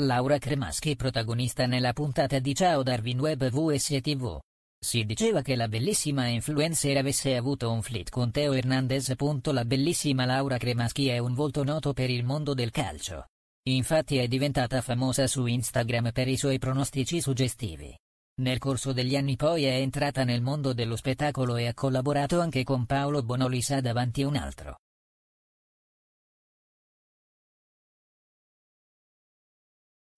Laura Cremaschi protagonista nella puntata di Ciao Darwin Web VSTV. Si diceva che la bellissima influencer avesse avuto un flit con Teo Hernandez. La bellissima Laura Cremaschi è un volto noto per il mondo del calcio. Infatti è diventata famosa su Instagram per i suoi pronostici suggestivi. Nel corso degli anni poi è entrata nel mondo dello spettacolo e ha collaborato anche con Paolo Bonolisa davanti a un altro.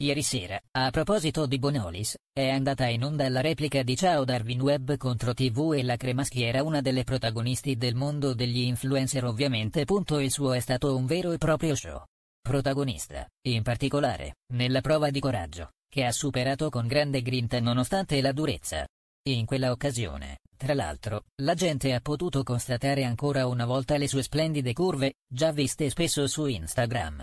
Ieri sera, a proposito di Bonolis, è andata in onda la replica di Ciao Darwin Web contro TV e la cremaschiera una delle protagonisti del mondo degli influencer ovviamente. Il suo è stato un vero e proprio show. Protagonista, in particolare, nella prova di coraggio, che ha superato con grande grinta nonostante la durezza. In quella occasione, tra l'altro, la gente ha potuto constatare ancora una volta le sue splendide curve, già viste spesso su Instagram.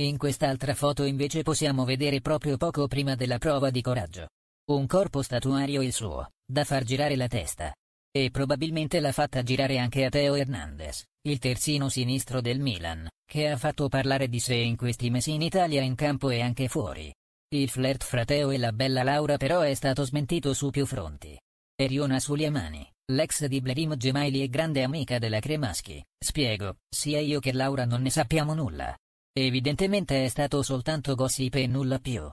In quest'altra foto invece possiamo vedere proprio poco prima della prova di coraggio. Un corpo statuario il suo, da far girare la testa. E probabilmente l'ha fatta girare anche a Teo Hernandez, il terzino sinistro del Milan, che ha fatto parlare di sé in questi mesi in Italia in campo e anche fuori. Il flirt fra Teo e la bella Laura però è stato smentito su più fronti. Eriona Suliamani, l'ex di Blerim Gemaili e grande amica della Cremaschi, spiego, sia io che Laura non ne sappiamo nulla. Evidentemente è stato soltanto gossip e nulla più.